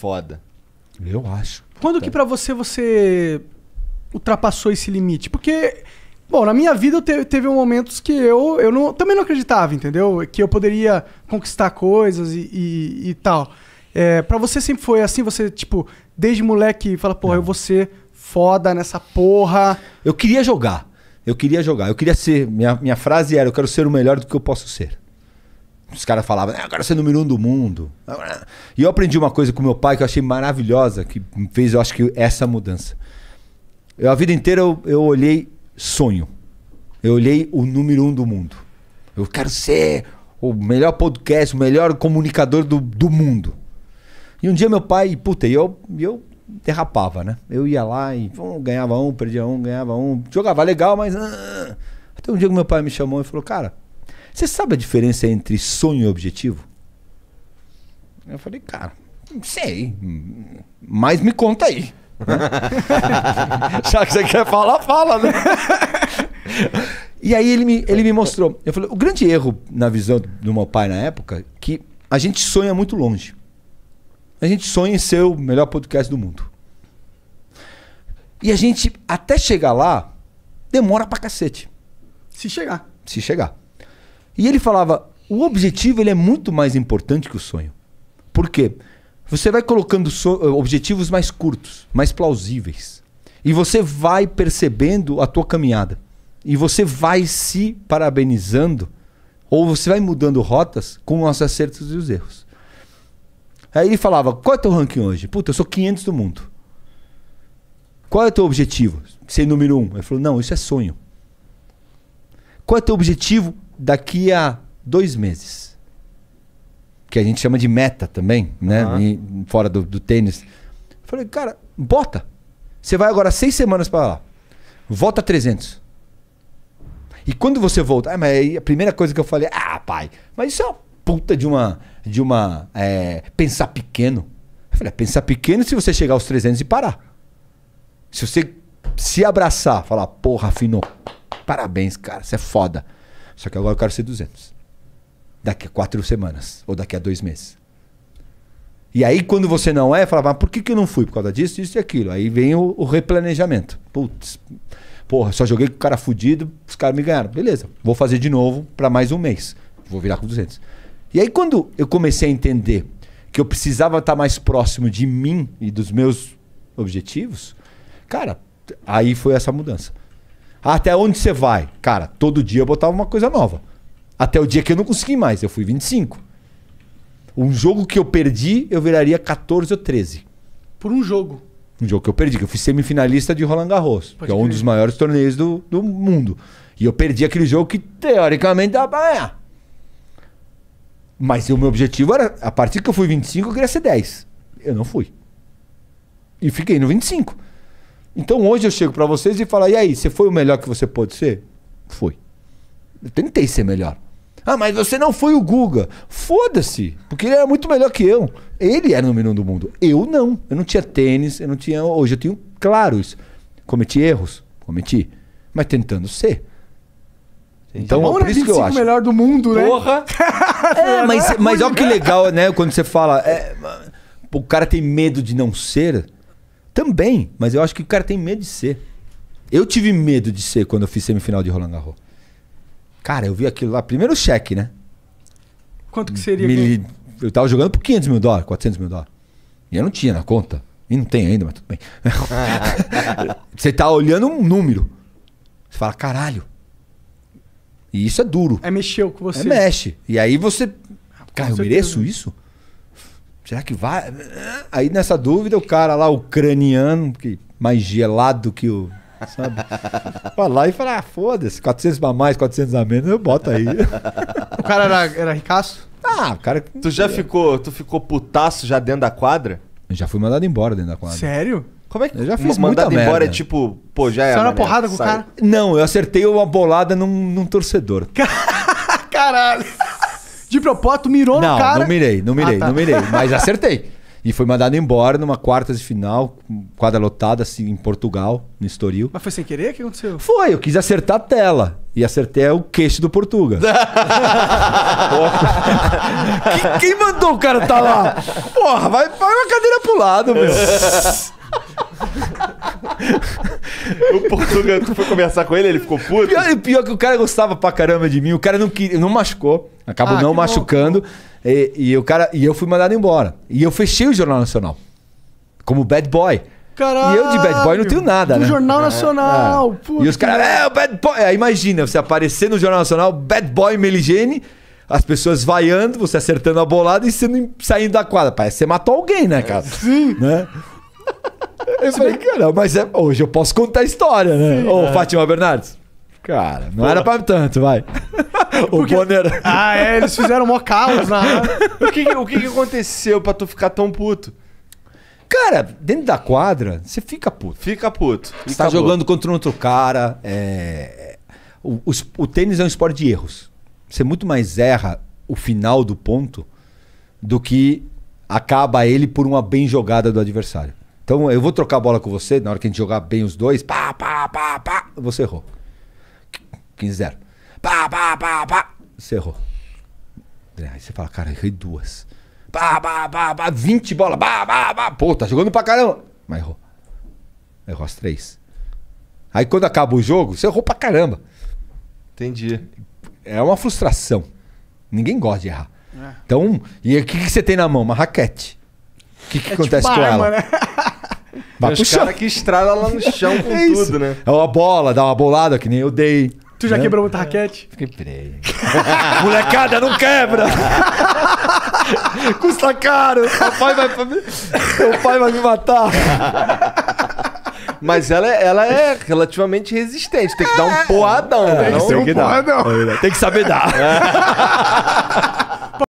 foda. Eu acho. Quando tá. que para você você ultrapassou esse limite? Porque Bom, na minha vida eu te, teve momentos que eu, eu não, também não acreditava, entendeu? Que eu poderia conquistar coisas e, e, e tal. É, para você sempre foi assim? Você, tipo, desde moleque, fala, porra, não. eu vou ser foda nessa porra. Eu queria jogar. Eu queria jogar. Eu queria ser. Minha, minha frase era: eu quero ser o melhor do que eu posso ser. Os caras falavam, ah, agora você é número um do mundo. E eu aprendi uma coisa com meu pai que eu achei maravilhosa, que fez, eu acho que, essa mudança. Eu, a vida inteira eu, eu olhei sonho. Eu olhei o número um do mundo. Eu quero ser o melhor podcast, o melhor comunicador do, do mundo. E um dia meu pai, puta, e eu, eu derrapava, né? Eu ia lá e um, ganhava um, perdia um, ganhava um. Jogava legal, mas. Ah, até um dia que meu pai me chamou e falou: Cara, você sabe a diferença entre sonho e objetivo? Eu falei, cara, não sei. Mas me conta aí. Já que você quer falar, fala, né? e aí ele me, ele me mostrou. Eu falei, o grande erro na visão do meu pai na época que a gente sonha muito longe. A gente sonha em ser o melhor podcast do mundo. E a gente, até chegar lá, demora pra cacete. Se chegar. Se chegar. E ele falava: o objetivo ele é muito mais importante que o sonho. Por quê? Você vai colocando so eh, objetivos mais curtos, mais plausíveis. E você vai percebendo a tua caminhada. E você vai se parabenizando, ou você vai mudando rotas com os acertos e os erros. Aí ele falava: qual é o teu ranking hoje? Puta, eu sou 500 do mundo. Qual é o teu objetivo? Ser número um. Ele falou: não, isso é sonho. Qual é o teu objetivo daqui a dois meses? Que a gente chama de meta também, né? Uhum. E, fora do, do tênis. Falei, cara, bota. Você vai agora seis semanas para lá. Volta 300. E quando você volta, ah, mas aí a primeira coisa que eu falei, ah, pai, mas isso é uma puta de uma. De uma é, pensar pequeno. Eu falei, ah, pensar pequeno se você chegar aos 300 e parar. Se você se abraçar, falar, porra, afinou parabéns, cara, você é foda. Só que agora eu quero ser 200. Daqui a quatro semanas, ou daqui a dois meses. E aí, quando você não é, fala, mas por que, que eu não fui? Por causa disso, isso e aquilo. Aí vem o, o replanejamento. Putz, porra, só joguei com o cara fudido, os caras me ganharam. Beleza, vou fazer de novo para mais um mês. Vou virar com 200. E aí, quando eu comecei a entender que eu precisava estar tá mais próximo de mim e dos meus objetivos, cara, aí foi essa mudança. Até onde você vai? Cara, todo dia eu botava uma coisa nova. Até o dia que eu não consegui mais, eu fui 25. Um jogo que eu perdi, eu viraria 14 ou 13. Por um jogo. Um jogo que eu perdi, que eu fui semifinalista de Roland Garros, Pode que é um crer. dos maiores torneios do, do mundo. E eu perdi aquele jogo que teoricamente dava pra ganhar. Mas o meu objetivo era, a partir que eu fui 25, eu queria ser 10. Eu não fui. E fiquei no 25. Então hoje eu chego para vocês e falo: e aí, você foi o melhor que você pode ser? Foi. Eu tentei ser melhor. Ah, mas você não foi o Guga. Foda-se, porque ele era muito melhor que eu. Ele era o número um do mundo. Eu não. Eu não tinha tênis, eu não tinha. Hoje eu tenho claro isso. Cometi erros, cometi. Mas tentando ser. então, é por isso que eu acho. melhor do mundo, né? Porra! é, mas, é mas olha que né? legal, né? Quando você fala. É, o cara tem medo de não ser. Também, mas eu acho que o cara tem medo de ser. Eu tive medo de ser quando eu fiz semifinal de Roland Garros. Cara, eu vi aquilo lá, primeiro cheque, né? Quanto que seria? eu tava jogando por 500 mil dólares, 400 mil dólares. E eu não tinha na conta. E não tem ainda, mas tudo bem. você tá olhando um número. Você fala, caralho. E isso é duro. É mexeu com você. É mexe. E aí você. Ah, cara, eu mereço isso? Será que vai? Aí nessa dúvida, o cara lá, ucraniano, que mais gelado que o. Sabe? Vai lá e fala: ah, foda-se, 400 a mais, 400 a menos, eu boto aí. o cara era, era ricaço? Ah, o cara. Tu já é. ficou, tu ficou putaço já dentro da quadra? Eu já fui mandado embora dentro da quadra. Sério? Como é que eu já fiz mandado muita embora merda. é tipo, pô, já é. Você era uma né? porrada com o cara? Não, eu acertei uma bolada num, num torcedor. Caralho! de propósito, mirou não, no cara. Não, não mirei, não ah, mirei, ah, tá. não mirei. Mas acertei. E foi mandado embora numa quartas de final, quadra lotada assim, em Portugal, no Estoril. Mas foi sem querer? O que aconteceu? Foi, eu quis acertar a tela. E acertei o queixo do Portuga. quem, quem mandou o cara tá lá? Porra, vai, vai uma cadeira pro lado, meu. o Portuga, tu foi conversar com ele, ele ficou puto? Pior, pior que o cara gostava pra caramba de mim, o cara não, queria, não machucou, acabou ah, não machucando. E, e, o cara, e eu fui mandado embora. E eu fechei o Jornal Nacional. Como bad boy. Caralho, e eu de bad boy não tenho nada, do né? Jornal é, Nacional, é, é. E os caras, é, o bad boy. Aí imagina, você aparecer no Jornal Nacional, bad boy Meligene, as pessoas vaiando, você acertando a bolada e saindo da quadra. Parece que você matou alguém, né, cara? Sim. Né? Eu falei, cara, mas é, hoje eu posso contar a história, né? Sim, Ô, é. Fátima Bernardes. Cara, não Pô. era pra tanto, vai. Porque... O Bonner. Ah, é, eles fizeram mó caos na. Né? O que, o que aconteceu pra tu ficar tão puto? Cara, dentro da quadra, você fica puto. Fica puto. você tá jogando contra um outro cara. É... O, o, o, tênis é um esporte de erros. Você muito mais erra o final do ponto do que acaba ele por uma bem jogada do adversário. Então eu vou trocar a bola com você, na hora que a gente jogar bem os dois, pá, pá, pá, pá, você errou. 15-0. Pá, pá, pá, pá, você errou. Aí você fala, cara, errei duas. Pá, pá, pá, pá, 20 bola, pá, pá, pá. Pô, tá jogando pra caramba. Mas errou. Errou as três. Aí quando acaba o jogo, você errou pra caramba. Entendi. É uma frustração. Ninguém gosta de errar. É. Então, e o que, que, você tem na mão? Uma raquete. O que, que é acontece tipo com arma, ela? Né? Vai Tem que estrada lá no chão com é tudo, né? É uma bola, dá uma bolada que nem eu dei. Tu já não. Né? quebrou muita raquete? fiquei preso Molecada, não quebra! Custa caro! Teu pai vai, Teu pai vai me matar! Mas ela, é, ela é relativamente resistente. Tem que dar um poadão, é, né? Tem que, um poadão. Dar. Tem que saber dar.